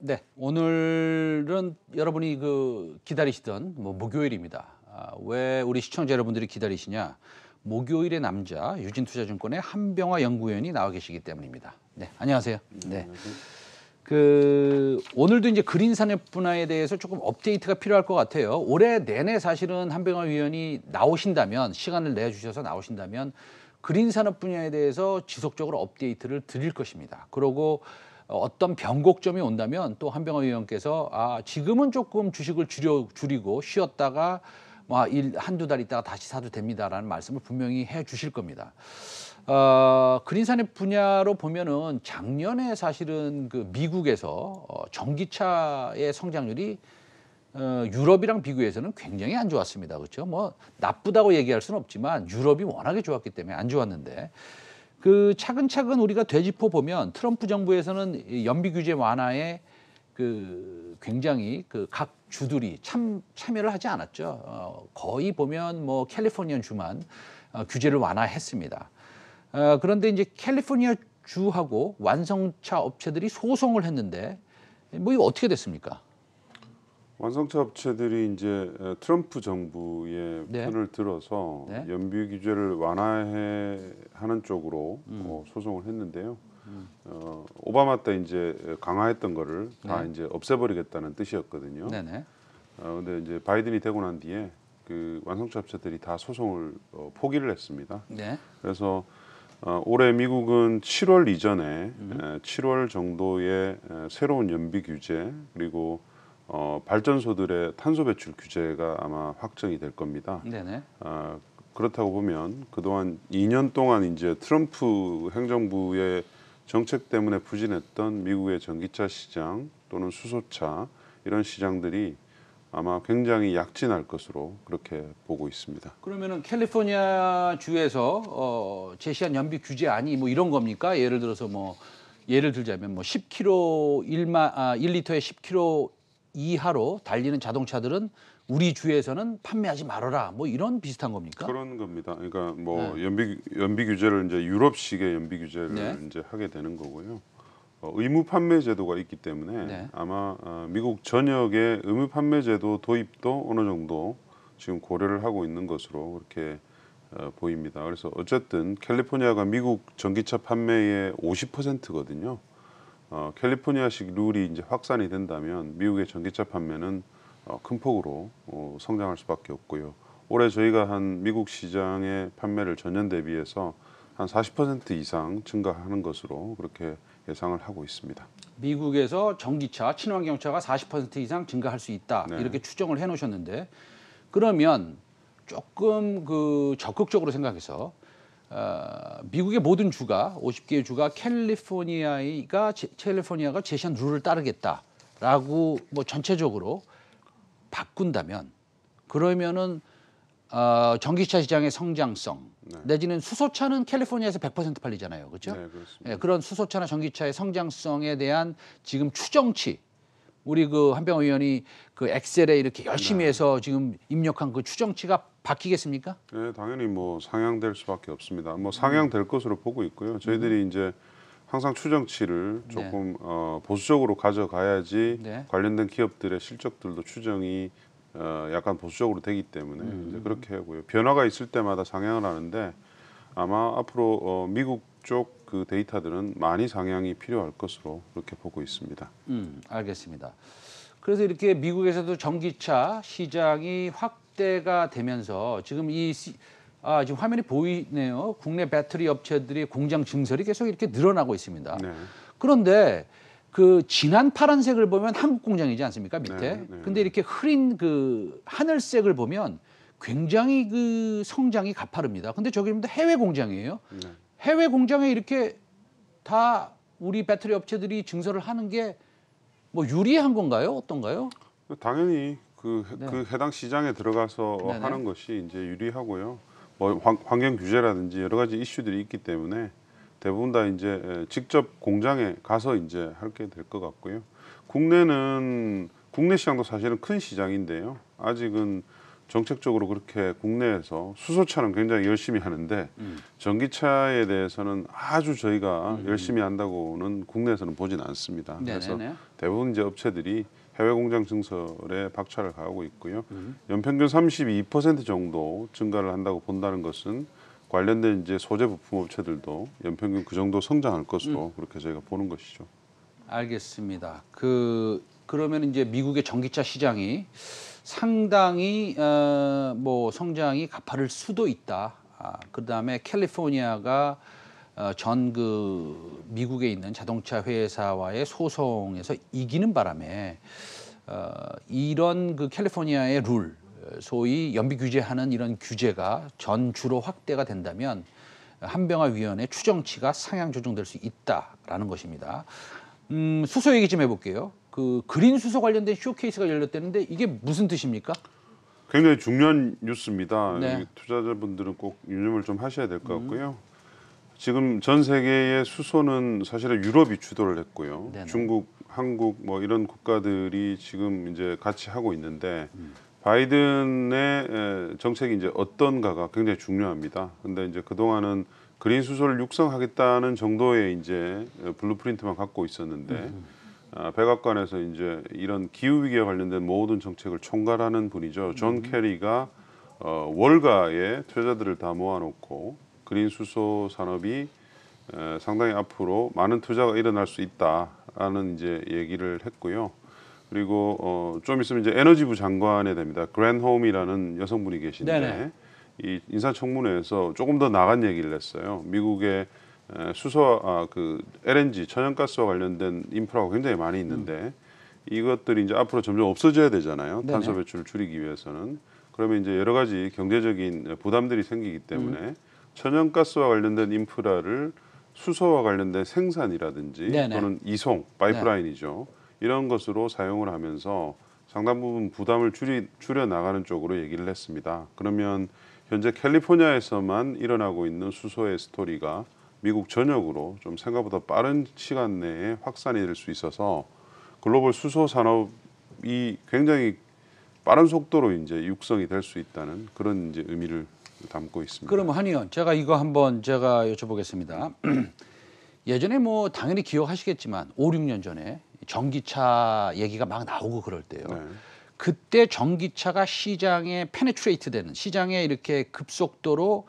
네, 오늘은 여러분이 그 기다리시던 뭐 목요일입니다. 아, 왜 우리 시청자 여러분들이 기다리시냐? 목요일의 남자 유진투자증권의 한병화 연구위원이 나와 계시기 때문입니다. 네, 안녕하세요. 네. 안녕하세요. 그 오늘도 이제 그린 산업 분야에 대해서 조금 업데이트가 필요할 것 같아요. 올해 내내 사실은 한병화 위원이 나오신다면 시간을 내 주셔서 나오신다면 그린 산업 분야에 대해서 지속적으로 업데이트를 드릴 것입니다. 그러고 어떤 변곡점이 온다면 또 한병화 위원께서 아 지금은 조금 주식을 줄여 줄이고 쉬었다가 뭐일 아, 한두 달 있다가 다시 사도 됩니다라는 말씀을 분명히 해 주실 겁니다. 어, 그린산업 분야로 보면은 작년에 사실은 그 미국에서 어, 전기차의 성장률이 어, 유럽이랑 비교해서는 굉장히 안 좋았습니다. 그렇죠? 뭐 나쁘다고 얘기할 수는 없지만 유럽이 워낙에 좋았기 때문에 안 좋았는데 그 차근차근 우리가 되짚어 보면 트럼프 정부에서는 연비 규제 완화에 그 굉장히 그 각 주들이 참 참여를 하지 않았죠. 어, 거의 보면 뭐 캘리포니아 주만 어, 규제를 완화했습니다. 어, 그런데 이제 캘리포니아 주하고 완성차 업체들이 소송을 했는데 뭐 이거 어떻게 됐습니까? 완성차 업체들이 이제 트럼프 정부의 네. 편을 들어서 네. 연비 규제를 완화해 하는 쪽으로 음. 어, 소송을 했는데요. 음. 어, 오바마 때 이제 강화했던 거를 네. 다 이제 없애버리겠다는 뜻이었거든요. 네네. 네. 어, 근데 이제 바이든이 되고 난 뒤에 그 완성차 업체들이 다 소송을 어, 포기를 했습니다. 네. 그래서 어, 올해 미국은 7월 이전에 음. 7월 정도의 새로운 연비 규제 그리고 어, 발전소들의 탄소 배출 규제가 아마 확정이 될 겁니다. 네네. 어, 그렇다고 보면 그동안 2년 동안 이제 트럼프 행정부의 정책 때문에 부진했던 미국의 전기차 시장 또는 수소차 이런 시장들이 아마 굉장히 약진할 것으로 그렇게 보고 있습니다. 그러면은 캘리포니아 주에서 어, 제시한 연비 규제 아니 뭐 이런 겁니까? 예를 들어서 뭐 예를 들자면 뭐 10km 1마 아, 1리터에 10km 이하로 달리는 자동차들은 우리 주에서는 판매하지 말아라 뭐 이런 비슷한 겁니까? 그런 겁니다. 그러니까 뭐 네. 연비 연비 규제를 이제 유럽식의 연비 규제를 네. 이제 하게 되는 거고요. 어, 의무 판매 제도가 있기 때문에 네. 아마 어, 미국 전역의 의무 판매 제도 도입도 어느 정도 지금 고려를 하고 있는 것으로 그렇게 어, 보입니다. 그래서 어쨌든 캘리포니아가 미국 전기차 판매의 50%거든요. 어, 캘리포니아식 룰이 이제 확산이 된다면 미국의 전기차 판매는 어, 큰 폭으로 어, 성장할 수밖에 없고요. 올해 저희가 한 미국 시장의 판매를 전년 대비해서 한40% 이상 증가하는 것으로 그렇게 예상을 하고 있습니다. 미국에서 전기차, 친환경차가 40% 이상 증가할 수 있다 네. 이렇게 추정을 해놓으셨는데 그러면 조금 그 적극적으로 생각해서 어, 미국의 모든 주가 5 0개 주가 캘리포니아가 캘리포니아가 제시한 룰을 따르겠다라고 뭐 전체적으로 바꾼다면 그러면은 어, 전기차 시장의 성장성 네. 내지는 수소차는 캘리포니아에서 100% 팔리잖아요, 그렇죠? 네, 예, 그런 수소차나 전기차의 성장성에 대한 지금 추정치 우리 그한병 의원이 그 엑셀에 이렇게 열심히 네. 해서 지금 입력한 그 추정치가 바뀌겠습니까? 네, 당연히 뭐 상향될 수밖에 없습니다. 뭐 상향될 것으로 보고 있고요. 음. 저희들이 음. 이제 항상 추정치를 네. 조금 네. 어, 보수적으로 가져가야지 네. 관련된 기업들의 실적들도 추정이 어, 약간 보수적으로 되기 때문에 음. 이제 그렇게 하고요. 변화가 있을 때마다 상향을 하는데 아마 앞으로 어, 미국 쪽 그 데이터들은 많이 상향이 필요할 것으로 그렇게 보고 있습니다. 음, 알겠습니다. 그래서 이렇게 미국에서도 전기차 시장이 확대가 되면서 지금 이 시, 아, 지금 화면이 보이네요. 국내 배터리 업체들이 공장 증설이 계속 이렇게 늘어나고 있습니다. 네. 그런데 그 진한 파란색을 보면 한국 공장이지 않습니까 밑에 네, 네. 근데 이렇게 흐린 그 하늘색을 보면 굉장히 그 성장이 가파릅니다 근데 저기 니 해외 공장이에요 네. 해외 공장에 이렇게 다 우리 배터리 업체들이 증설을 하는 게 뭐 유리한 건가요 어떤가요 당연히 그, 네. 그 해당 시장에 들어가서 네, 네. 하는 것이 이제 유리하고요 뭐 환경 규제라든지 여러 가지 이슈들이 있기 때문에 대부분 다 이제 예, 직접 공장에 가서 이제 할게 될 것 같고요. 국내는 국내 시장도 사실은 큰 시장인데요. 아직은 정책적으로 그렇게 국내에서 수소차는 굉장히 열심히 하는데 음. 전기차에 대해서는 아주 저희가 음. 음. 열심히 한다고는 국내에서는 보진 않습니다. 네네네. 그래서 네, 네. 대부분 이제 업체들이 해외 공장 증설에 박차를 가하고 있고요. 음. 연평균 32% 정도 증가를 한다고 본다는 것은 관련된 이제 소재 부품 업체들도 연평균 그 정도 성장할 것으로 음. 그렇게 저희가 보는 것이죠. 알겠습니다. 그 그러면 이제 미국의 전기차 시장이 상당히 어, 뭐 성장이 가파를 수도 있다. 아, 그다음에 캘리포니아가 어, 전그 미국에 있는 자동차 회사와의 소송에서 이기는 바람에 어, 이런 그 캘리포니아의 룰 소위 연비 규제하는 이런 규제가 전주로 확대가 된다면 한병화위원회 추정치가 상향 조정될 수 있다라는 것입니다. 음, 수소 얘기 좀 해볼게요. 그 그린 수소 관련된 쇼케이스가 열렸다는데 이게 무슨 뜻입니까? 굉장히 중요한 뉴스입니다. 네. 투자자분들은 꼭 유념을 좀 하셔야 될것 음. 같고요. 음. 지금 전 세계의 수소는 사실은 유럽이 주도를 했고요. 네네. 중국, 한국 뭐 이런 국가들이 지금 이제 같이 하고 있는데 음. 바이든의 정책이 이제 어떤가가 굉장히 중요합니다. 근데 이제 그동안은 그린 수소를 육성하겠다는 정도의 이제 블루프린트만 갖고 있었는데 음. 아, 백악관에서 이제 이런 기후 위기와 관련된 모든 정책을 총괄하는 분이죠. 존 음. 캐리가 어, 월가에 투자들을 다 모아놓고 그린 수소 산업이 에, 상당히 앞으로 많은 투자가 일어날 수 있다라는 이제 얘기를 했고요. 그리고 어, 좀 있으면 이제 에너지부 장관이 됩니다. 그랜홈이라는 여성분이 계신데 네네. 이 인사청문회에서 조금 더 나간 얘기를 했어요. 미국의 수소 아, 그 LNG 천연가스와 관련된 인프라가 굉장히 많이 있는데 음. 이것들이 이제 앞으로 점점 없어져야 되잖아요. 네네. 탄소 배출을 줄이기 위해서는 그러면 이제 여러 가지 경제적인 부담들이 생기기 때문에 음. 천연가스와 관련된 인프라를 수소와 관련된 생산이라든지 네네. 또는 이송 파이프라인이죠. 네네. 이런 것으로 사용을 하면서 상당 부분 부담을 줄이, 줄여 나가는 쪽으로 얘기를 했습니다. 그러면 현재 캘리포니아에서만 일어나고 있는 수소의 스토리가 미국 전역으로 좀 생각보다 빠른 시간 내에 확산이 될 수 있어서 글로벌 수소 산업이 굉장히 빠른 속도로 이제 육성이 될 수 있다는 그런 이제 의미를 담고 있습니다. 그럼한 의원, 제가 이거 한번 제가 여쭤보겠습니다. 예전에 뭐 당연히 기억하시겠지만 5, 6년 전에 전기차 얘기가 막 나오고 그럴 때요. 네. 그때 전기차가 시장에 페네트레이트 되는 시장에 이렇게 급속도로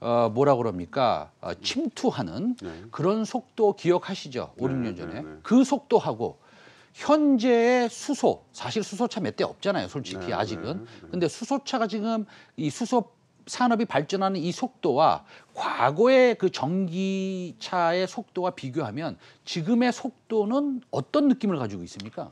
어 뭐라 그럽니까? 어, 침투하는 네. 그런 속도 기억하시죠? 오 6년 전에. 네, 그 속도하고 현재의 수소, 사실 수소차 몇 대 없잖아요, 솔직히 아직은. 근데 수소차가 지금 이 수소 산업이 발전하는 이 속도와 과거의 그 전기차의 속도와 비교하면 지금의 속도는 어떤 느낌을 가지고 있습니까?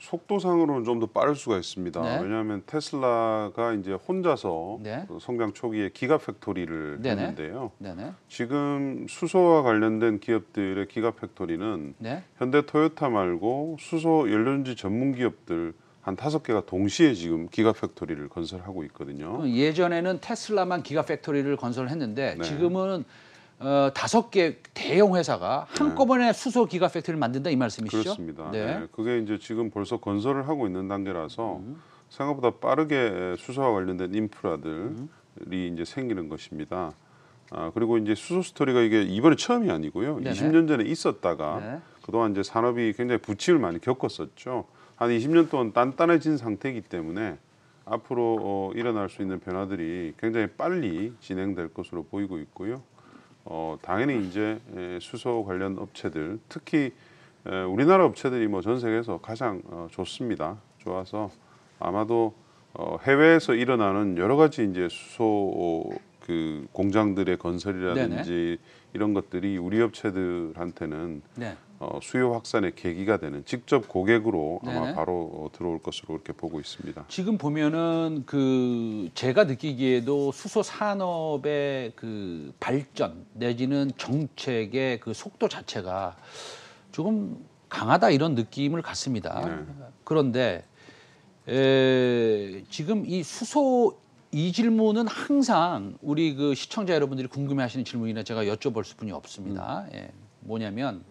속도상으로는 좀 더 빠를 수가 있습니다. 네. 왜냐하면 테슬라가 이제 혼자서 네. 그 성장 초기에 기가팩토리를 네네. 했는데요. 네네. 지금 수소와 관련된 기업들의 기가팩토리는 네. 현대 토요타 말고 수소 연료인지 전문 기업들 한 다섯 개가 동시에 지금 기가 팩토리를 건설하고 있거든요. 그 예전에는 테슬라만 기가 팩토리를 건설했는데 네. 지금은 어, 다섯 개 대형 회사가 네. 한꺼번에 네. 수소 기가 팩토리를 만든다 이 말씀이시죠? 그렇습니다. 네. 네. 그게 이제 지금 벌써 건설을 하고 있는 단계라서 음. 생각보다 빠르게 수소와 관련된 인프라들이 음. 이제 생기는 것입니다. 아, 그리고 이제 수소 스토리가 이게 이번에 처음이 아니고요. 네네. 20년 전에 있었다가 네. 그동안 이제 산업이 굉장히 부침을 많이 겪었었죠. 한 20년 동안 단단해진 상태이기 때문에 앞으로 어, 일어날 수 있는 변화들이 굉장히 빨리 진행될 것으로 보이고 있고요. 어, 당연히 이제 수소 관련 업체들, 특히 우리나라 업체들이 뭐 전 세계에서 가장 어, 좋습니다. 좋아서 아마도 어, 해외에서 일어나는 여러 가지 이제 수소 어, 그 공장들의 건설이라든지 네네. 이런 것들이 우리 업체들한테는 네. 어, 수요 확산의 계기가 되는 직접 고객으로 아마 네 바로 어, 들어올 것으로 이렇게 보고 있습니다. 지금 보면은 그 제가 느끼기에도 수소 산업의 그 발전 내지는 정책의 그 속도 자체가 조금 강하다 이런 느낌을 갖습니다. 네. 그런데 에, 지금 이 수소 이 질문은 항상 우리 그 시청자 여러분들이 궁금해하시는 질문이라 제가 여쭤볼 수뿐이 없습니다. 음. 예, 뭐냐면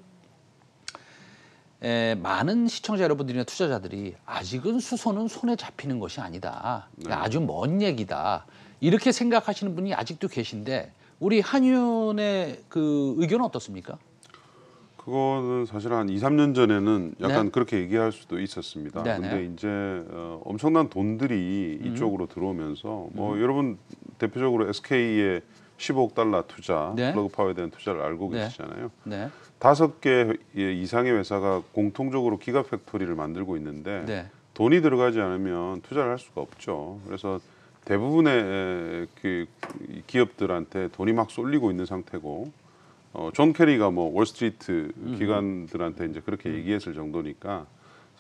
에, 많은 시청자 여러분들이나 투자자들이 아직은 수소는 손에 잡히는 것이 아니다. 네. 아주 먼 얘기다. 이렇게 생각하시는 분이 아직도 계신데 우리 한윤의 그 의견은 어떻습니까? 그거는 사실 한 2, 3년 전에는 약간 네. 그렇게 얘기할 수도 있었습니다. 네네. 데 네. 이제 어, 엄청난 돈들이 음. 이쪽으로 들어오면서 뭐 음. 여러분 대표적으로 SK의 15억 달러 투자, 네. 플러그 파워에 대한 투자를 알고 네. 계시잖아요. 네. 다섯 개 예, 이상의 회사가 공통적으로 기가 팩토리를 만들고 있는데 네. 돈이 들어가지 않으면 투자를 할 수가 없죠. 그래서 대부분의 그 기업들한테 돈이 막 쏠리고 있는 상태고 어, 존 캐리가 뭐 월스트리트 음. 기관들한테 이제 그렇게 음. 얘기했을 정도니까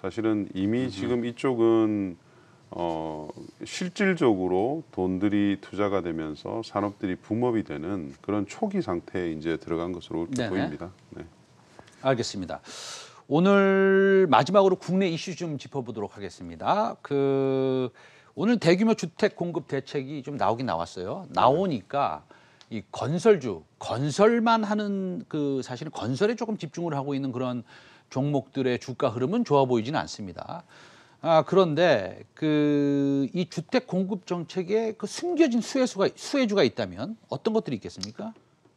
사실은 이미 지금 이쪽은 어, 실질적으로 돈들이 투자가 되면서 산업들이 붐업이 되는 그런 초기 상태에 이제 들어간 것으로 네네. 보입니다. 네. 알겠습니다. 오늘 마지막으로 국내 이슈 좀 짚어보도록 하겠습니다. 그 오늘 대규모 주택 공급 대책이 좀 나오긴 나왔어요. 나오니까 이 건설주 건설만 하는 그 사실은 건설에 조금 집중을 하고 있는 그런 종목들의 주가 흐름은 좋아 보이지는 않습니다. 아, 그런데 그 이 주택 공급 정책에 그 숨겨진 수혜수가 수혜주가 있다면 어떤 것들이 있겠습니까?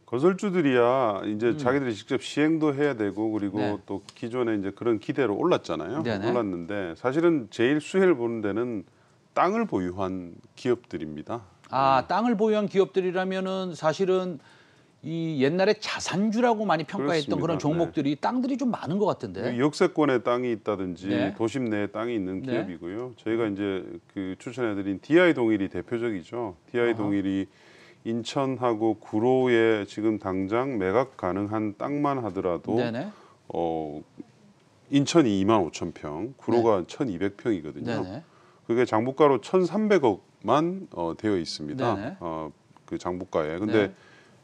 건설주들이야 이제 음. 자기들이 직접 시행도 해야 되고 그리고 네. 또 기존에 이제 그런 기대로 올랐잖아요. 네네. 네. 올랐는데 사실은 제일 수혜를 보는 데는 땅을 보유한 기업들입니다. 아, 땅을 보유한 기업들이라면은 사실은 이 옛날에 자산주라고 많이 평가했던 그렇습니다. 그런 종목들이 네. 땅들이 좀 많은 것 같은데 역세권에 땅이 있다든지 네. 도심 내에 땅이 있는 네. 기업이고요. 저희가 이제 그 추천해드린 DI 동일이 대표적이죠. DI 동일이 인천하고 구로에 지금 당장 매각 가능한 땅만 하더라도 네어 인천이 2만 5천 평, 구로가 네. 1,200평이거든요. 네 그게 장부가로 1,300억만 어, 되어 있습니다. 네 어, 그 장부가에. 근데 네.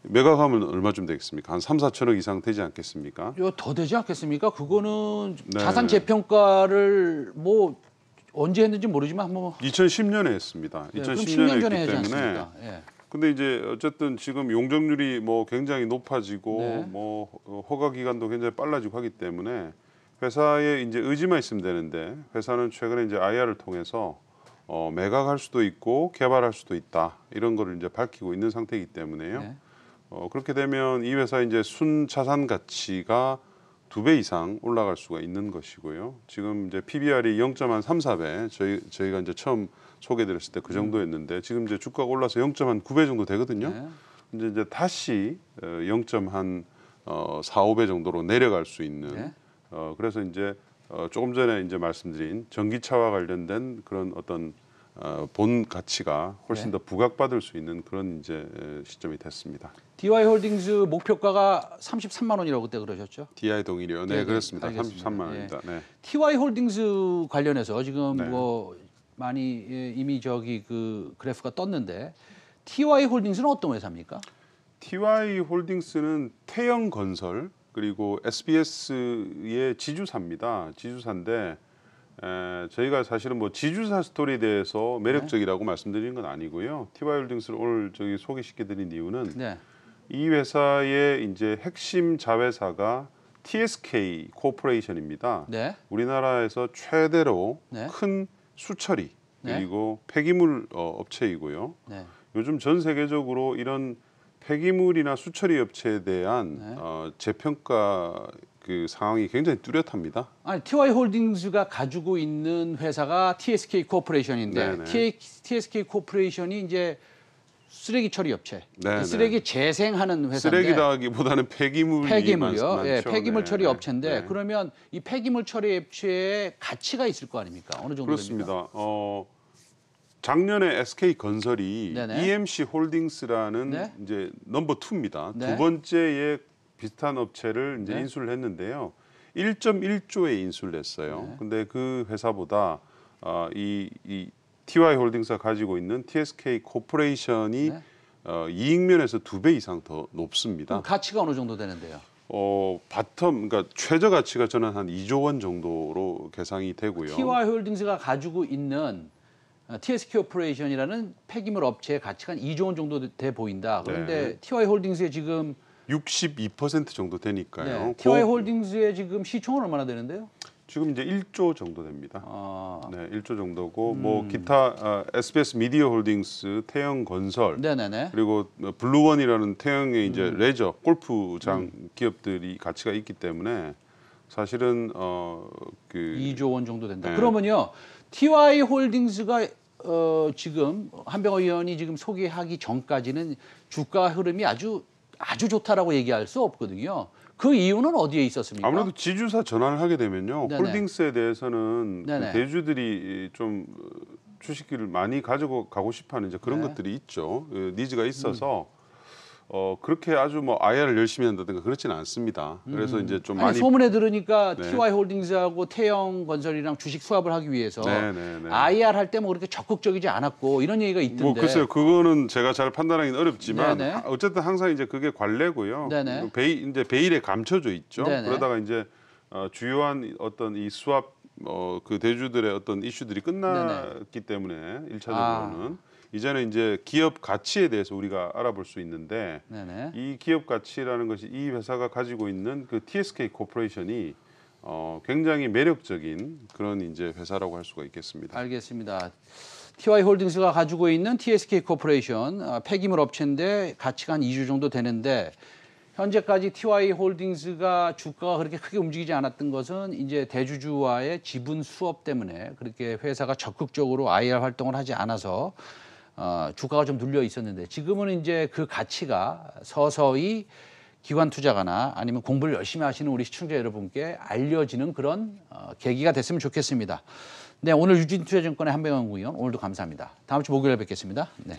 매각하면 얼마쯤 되겠습니까? 한 3, 4천억 이상 되지 않겠습니까? 더 되지 않겠습니까? 그거는 네. 자산 재평가를 뭐 언제 했는지 모르지만 한번 뭐 2010년에 했습니다. 네, 2010년에 1 0 전에 때문에. 않습니까? 예. 근데 이제 어쨌든 지금 용적률이 뭐 굉장히 높아지고 네. 뭐 허가 기간도 굉장히 빨라지고 하기 때문에 회사에 이제 의지만 있으면 되는데 회사는 최근에 이제 IR을 통해서 어, 매각할 수도 있고 개발할 수도 있다 이런 거를 이제 밝히고 있는 상태이기 때문에요. 네. 어, 그렇게 되면 이 회사의 이제 순자산 가치가 두 배 이상 올라갈 수가 있는 것이고요. 지금 이제 PBR이 0.34배 저희 저희가 이제 처음 소개드렸을 때그 음. 정도였는데 지금 이제 주가가 올라서 0.9배 정도 되거든요. 네. 이제 이제 다시 0.4, 어, 5배 어, 정도로 내려갈 수 있는 네. 어, 그래서 이제 어, 조금 전에 이제 말씀드린 전기차와 관련된 그런 어떤 어, 본 가치가 훨씬 네. 더 부각받을 수 있는 그런 이제 시점이 됐습니다. DY 홀딩스 목표가가 33만 원이라고 그때 그러셨죠? DI 동일이요. 네, 네, 네 그렇습니다. 알겠습니다. 33만 예. 원입니다. 네. 네. TY 홀딩스 관련해서 지금 네. 뭐 많이 예, 이미 저기 그 그래프가 떴는데 TY 홀딩스는 어떤 회사입니까? TY 홀딩스는 태영 건설 그리고 SBS의 지주사입니다. 지주사인데 에, 저희가 사실은 뭐 지주사 스토리에 대해서 매력적이라고 네. 말씀드리는 건 아니고요. 티바이홀딩스를 오늘 저기 소개시켜드린 이유는 네. 이 회사의 이제 핵심 자회사가 TSK 코퍼레이션입니다. 네. 우리나라에서 최대로 네. 큰 수처리 네. 그리고 폐기물 어, 업체이고요. 네. 요즘 전 세계적으로 이런 폐기물이나 수처리 업체에 대한 어, 재평가 그 상황이 굉장히 뚜렷합니다. 아니, TY 홀딩스가 가지고 있는 회사가 TSK 코퍼레이션인데 TSK 네, 네. 코퍼레이션이 이제 쓰레기 처리 업체. 네네. 그 네. 쓰레기 재생하는 회사인데 쓰레기다기보다는 폐기물이 폐기물요. 예, 폐기물 처리 업체인데 그러면 이 폐기물 처리 업체에 가치가 있을 거 아닙니까? 어느 정도 그렇습니다. 됩니까? 어 작년에 SK 건설이 EMC 홀딩스라는 이제 넘버 투입니다 두 번째에 비슷한 업체를 이제 네. 인수를 했는데요. 1.1조에 인수를 했어요. 네. 근데 그 회사보다 어, 이, 이 TY 홀딩스가 가지고 있는 TSK 코퍼레이션이 네. 어, 이익 면에서 두 배 이상 더 높습니다. 가치가 어느 정도 되는데요? 어, 바텀 그러니까 최저 가치가 저는 한 2조 원 정도로 계상이 되고요. TY 홀딩스가 가지고 있는 TSK 어, 오퍼레이션이라는 폐기물 업체의 가치가 한 2조 원 정도 돼 보인다. 그런데 네. TY 홀딩스에 지금 62% 정도 되니까요. 네. TY 홀딩스의 지금 시총은 얼마나 되는데요? 지금 이제 1조 정도 됩니다. 아. 네, 1조 정도고 음. 뭐 기타 어, 아, SBS 미디어 홀딩스, 태영 건설, 네네네. 그리고 뭐 블루원이라는 태영의 이제 음. 레저, 골프장 음. 기업들이 가치가 있기 때문에 사실은 어 그 2조 원 정도 된다. 네. 그러면요. TY 홀딩스가 어 지금 한병호 의원이 지금 소개하기 전까지는 주가 흐름이 아주 아주 좋다라고 얘기할 수 없거든요. 그 이유는 어디에 있었습니까? 아무래도 지주사 전환을 하게 되면요. 네네. 홀딩스에 대해서는 그 대주들이 좀주식기를 어, 많이 가지고 가고 싶어 하는 이제 그런 네. 것들이 있죠. 그 니즈가 있어서 어 그렇게 아주 뭐 IR을 열심히 한다든가 그렇지는 않습니다. 그래서 음. 이제 좀 아니, 많이 소문에 들으니까 네. TY 홀딩스하고 태영 건설이랑 주식 수합을 하기 위해서 네, 네, 네. IR 할 때 뭐 그렇게 적극적이지 않았고 이런 얘기가 있던데. 뭐 글쎄요. 그거는 제가 잘 판단하기는 어렵지만 네, 네. 어쨌든 항상 이제 그게 관례고요. 네, 네. 베이 이제 베일에 감춰져 있죠. 네, 네. 그러다가 이제 어, 주요한 어떤 이 수합 어, 그 대주들의 어떤 이슈들이 네, 네. 끝났기 때문에 일차적으로는 아. 이제는 이제 기업 가치에 대해서 우리가 알아볼 수 있는데 네네. 이 기업 가치라는 것이 이 회사가 가지고 있는 그 TSK 코퍼레이션이 어, 굉장히 매력적인 그런 이제 회사라고 할 수가 있겠습니다. 알겠습니다. TY 홀딩스가 가지고 있는 TSK 코퍼레이션 아, 폐기물 업체인데 가치가 한 2주 정도 되는데 현재까지 TY 홀딩스가 주가가 그렇게 크게 움직이지 않았던 것은 이제 대주주와의 지분 수업 때문에 그렇게 회사가 적극적으로 IR 활동을 하지 않아서 어, 주가가 좀 눌려 있었는데 지금은 이제 그 가치가 서서히 기관 투자가나 아니면 공부를 열심히 하시는 우리 시청자 여러분께 알려지는 그런 어, 계기가 됐으면 좋겠습니다. 네, 오늘 유진투자증권의 한병원 구원 오늘도 감사합니다. 다음 주 목요일에 뵙겠습니다. 네.